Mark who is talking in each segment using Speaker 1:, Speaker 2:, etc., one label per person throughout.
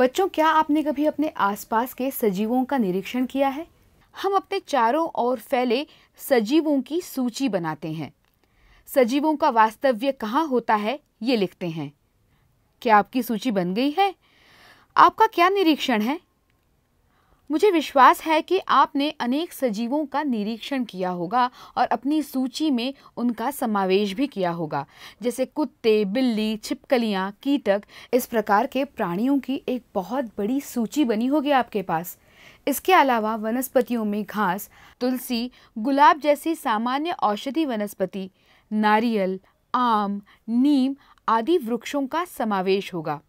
Speaker 1: बच्चों क्या आपने कभी अपने आसपास के सजीवों का निरीक्षण किया है हम अपने चारों ओर फैले सजीवों की सूची बनाते हैं सजीवों का वास्तव्य कहाँ होता है ये लिखते हैं क्या आपकी सूची बन गई है आपका क्या निरीक्षण है मुझे विश्वास है कि आपने अनेक सजीवों का निरीक्षण किया होगा और अपनी सूची में उनका समावेश भी किया होगा जैसे कुत्ते बिल्ली छिपकलियाँ कीटक इस प्रकार के प्राणियों की एक बहुत बड़ी सूची बनी होगी आपके पास इसके अलावा वनस्पतियों में घास तुलसी गुलाब जैसी सामान्य औषधि वनस्पति नारियल आम नीम आदि वृक्षों का समावेश होगा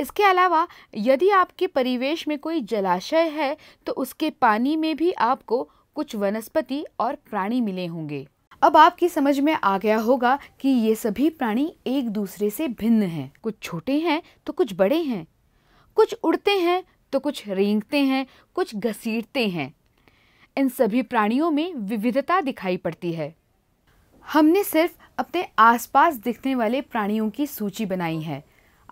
Speaker 1: इसके अलावा यदि आपके परिवेश में कोई जलाशय है तो उसके पानी में भी आपको कुछ वनस्पति और प्राणी मिले होंगे अब आपकी समझ में आ गया होगा कि ये सभी प्राणी एक दूसरे से भिन्न हैं कुछ छोटे हैं तो कुछ बड़े हैं कुछ उड़ते हैं तो कुछ रेंगते हैं कुछ घसीटते हैं इन सभी प्राणियों में विविधता दिखाई पड़ती है हमने सिर्फ अपने आसपास दिखने वाले प्राणियों की सूची बनाई है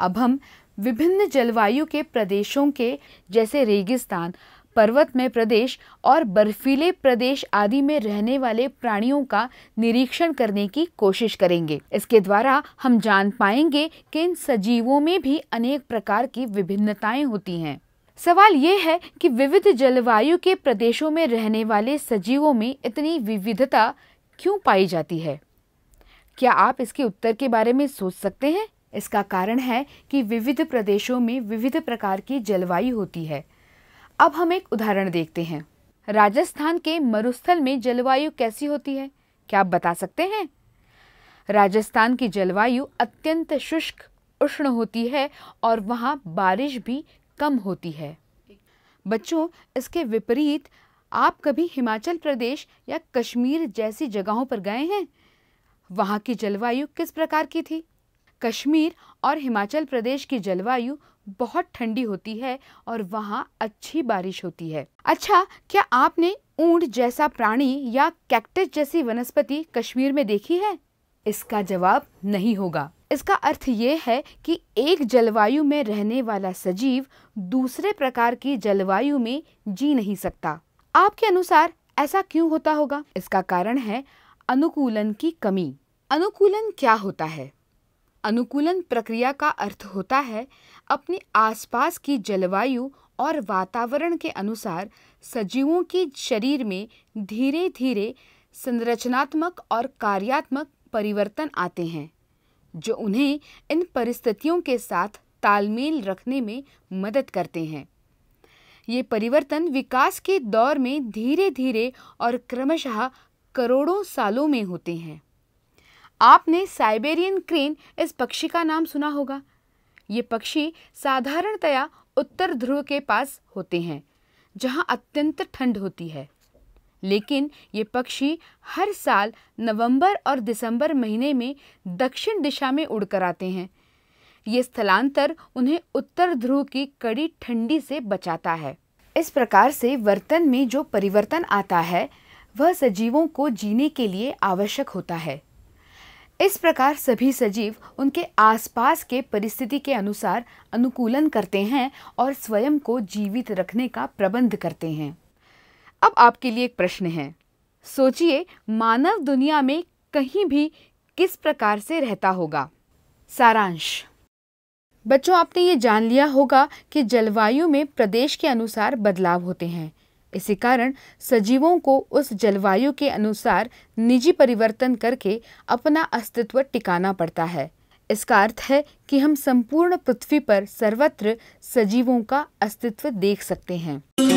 Speaker 1: अब हम विभिन्न जलवायु के प्रदेशों के जैसे रेगिस्तान पर्वत में प्रदेश और बर्फीले प्रदेश आदि में रहने वाले प्राणियों का निरीक्षण करने की कोशिश करेंगे इसके द्वारा हम जान पाएंगे कि इन सजीवों में भी अनेक प्रकार की विभिन्नताएं होती हैं सवाल ये है कि विविध जलवायु के प्रदेशों में रहने वाले सजीवों में इतनी विविधता क्यों पाई जाती है क्या आप इसके उत्तर के बारे में सोच सकते हैं इसका कारण है कि विविध प्रदेशों में विविध प्रकार की जलवायु होती है अब हम एक उदाहरण देखते हैं राजस्थान के मरुस्थल में जलवायु कैसी होती है क्या आप बता सकते हैं राजस्थान की जलवायु अत्यंत शुष्क उष्ण होती है और वहाँ बारिश भी कम होती है बच्चों इसके विपरीत आप कभी हिमाचल प्रदेश या कश्मीर जैसी जगहों पर गए हैं वहाँ की जलवायु किस प्रकार की थी कश्मीर और हिमाचल प्रदेश की जलवायु बहुत ठंडी होती है और वहाँ अच्छी बारिश होती है अच्छा क्या आपने ऊंट जैसा प्राणी या कैक्टस जैसी वनस्पति कश्मीर में देखी है इसका जवाब नहीं होगा इसका अर्थ ये है कि एक जलवायु में रहने वाला सजीव दूसरे प्रकार की जलवायु में जी नहीं सकता आपके अनुसार ऐसा क्यों होता होगा इसका कारण है अनुकूलन की कमी अनुकूलन क्या होता है अनुकूलन प्रक्रिया का अर्थ होता है अपने आसपास की जलवायु और वातावरण के अनुसार सजीवों के शरीर में धीरे धीरे संरचनात्मक और कार्यात्मक परिवर्तन आते हैं जो उन्हें इन परिस्थितियों के साथ तालमेल रखने में मदद करते हैं ये परिवर्तन विकास के दौर में धीरे धीरे और क्रमशः करोड़ों सालों में होते हैं आपने साइबेरियन क्रेन इस पक्षी का नाम सुना होगा ये पक्षी साधारणतया उत्तर ध्रुव के पास होते हैं जहाँ अत्यंत ठंड होती है लेकिन ये पक्षी हर साल नवंबर और दिसंबर महीने में दक्षिण दिशा में उड़कर आते हैं ये स्थलांतर उन्हें उत्तर ध्रुव की कड़ी ठंडी से बचाता है इस प्रकार से वर्तन में जो परिवर्तन आता है वह सजीवों को जीने के लिए आवश्यक होता है इस प्रकार सभी सजीव उनके आसपास के परिस्थिति के अनुसार अनुकूलन करते हैं और स्वयं को जीवित रखने का प्रबंध करते हैं अब आपके लिए एक प्रश्न है सोचिए मानव दुनिया में कहीं भी किस प्रकार से रहता होगा सारांश बच्चों आपने ये जान लिया होगा कि जलवायु में प्रदेश के अनुसार बदलाव होते हैं इसी कारण सजीवों को उस जलवायु के अनुसार निजी परिवर्तन करके अपना अस्तित्व टिकाना पड़ता है इसका अर्थ है कि हम संपूर्ण पृथ्वी पर सर्वत्र सजीवों का अस्तित्व देख सकते हैं